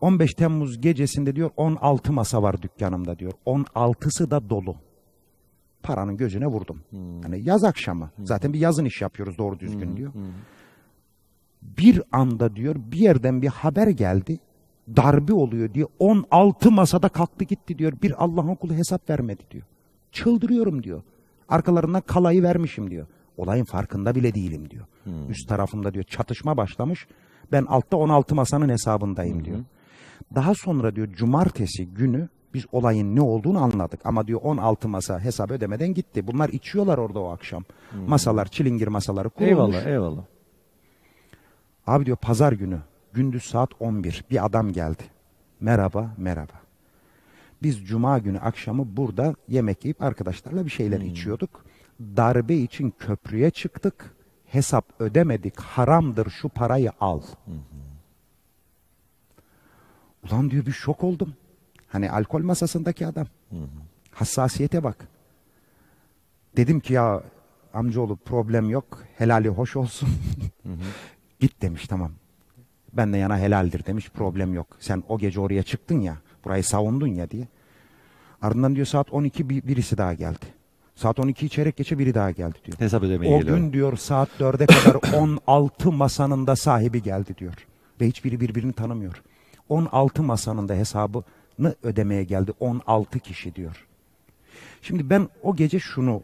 15 Temmuz gecesinde diyor 16 masa var dükkanımda diyor. 16'sı da dolu. Paranın gözüne vurdum. Hmm. Yani yaz akşamı. Hmm. Zaten bir yazın iş yapıyoruz doğru düzgün hmm. diyor. Hmm. Bir anda diyor bir yerden bir haber geldi. Darbe oluyor diye 16 masada kalktı gitti diyor. Bir Allah'ın kulu hesap vermedi diyor. Çıldırıyorum diyor. Arkalarından kalayı vermişim diyor. Olayın farkında bile değilim diyor. Hmm. Üst tarafımda diyor çatışma başlamış. Ben altta 16 masanın hesabındayım hmm. diyor. Daha sonra diyor cumartesi günü biz olayın ne olduğunu anladık. Ama diyor 16 masa hesap ödemeden gitti. Bunlar içiyorlar orada o akşam. Hmm. Masalar, çilingir masaları kurulmuş. Eyvallah, eyvallah. Abi diyor pazar günü gündüz saat 11 bir adam geldi. Merhaba, merhaba. Biz cuma günü akşamı burada yemek yiyip arkadaşlarla bir şeyler hmm. içiyorduk. Darbe için köprüye çıktık. Hesap ödemedik. Haramdır şu parayı al. Hmm. Ulan diyor bir şok oldum. Hani alkol masasındaki adam. Hı hı. Hassasiyete bak. Dedim ki ya amcaoğlu problem yok. Helali hoş olsun. Git demiş tamam. Ben de yana helaldir demiş problem yok. Sen o gece oraya çıktın ya. Burayı savundun ya diye. Ardından diyor saat 12 birisi daha geldi. Saat 12 çeyrek geçe biri daha geldi diyor. Hesap ödemeye o geliyor. O gün diyor saat 4'e kadar 16 masanın da sahibi geldi diyor. Ve hiçbiri birbirini tanımıyor. 16 masanın da hesabını ödemeye geldi. 16 kişi diyor. Şimdi ben o gece şunu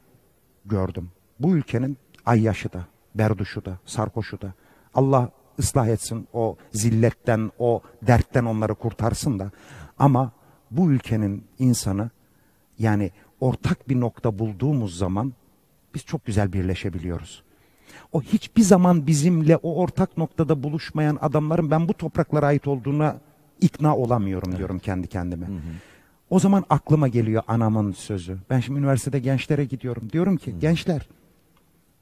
gördüm. Bu ülkenin ayyaşı da, berduşu da, Sarkoşu da. Allah ıslah etsin o zilletten, o dertten onları kurtarsın da. Ama bu ülkenin insanı yani ortak bir nokta bulduğumuz zaman biz çok güzel birleşebiliyoruz. O hiçbir zaman bizimle o ortak noktada buluşmayan adamların ben bu topraklara ait olduğuna ikna olamıyorum evet. diyorum kendi kendime. Hı hı. O zaman aklıma geliyor anamın sözü. Ben şimdi üniversitede gençlere gidiyorum. Diyorum ki hı. gençler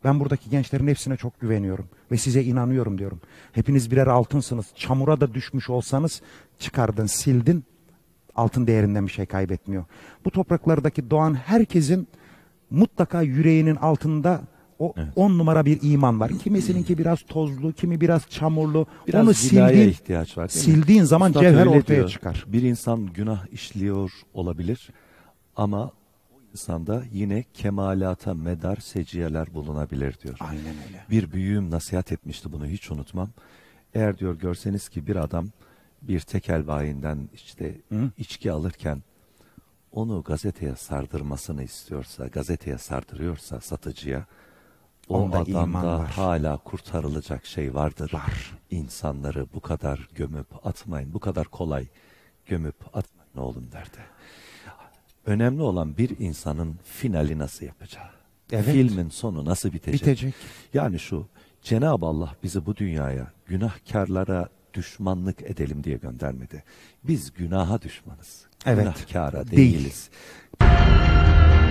ben buradaki gençlerin hepsine çok güveniyorum ve size inanıyorum diyorum. Hepiniz birer altınsınız. Çamura da düşmüş olsanız çıkardın, sildin. Altın değerinden bir şey kaybetmiyor. Bu topraklardaki doğan herkesin mutlaka yüreğinin altında o evet. on numara bir iman var. ki hmm. biraz tozlu, kimi biraz çamurlu. Biraz Onu sildiğin, ihtiyaç var. Sildiğin zaman Üstad cevher ortaya diyor, çıkar. Bir insan günah işliyor olabilir ama insanda yine kemalata medar seciyeler bulunabilir diyor. Aynen öyle. Bir büyüğüm nasihat etmişti bunu hiç unutmam. Eğer diyor görseniz ki bir adam bir tekel bayinden işte Hı? içki alırken onu gazeteye sardırmasını istiyorsa, gazeteye sardırıyorsa satıcıya o adamda var. hala kurtarılacak şey vardır. Var. İnsanları bu kadar gömüp atmayın, bu kadar kolay gömüp atmayın oğlum derdi. Önemli olan bir insanın finali nasıl yapacağı. Evet. Filmin sonu nasıl bitecek? Bitecek. Yani şu Cenab-ı Allah bizi bu dünyaya günahkarlara düşmanlık edelim diye göndermedi. Biz günaha düşmanız. Evet. Günahkara değiliz. Değil.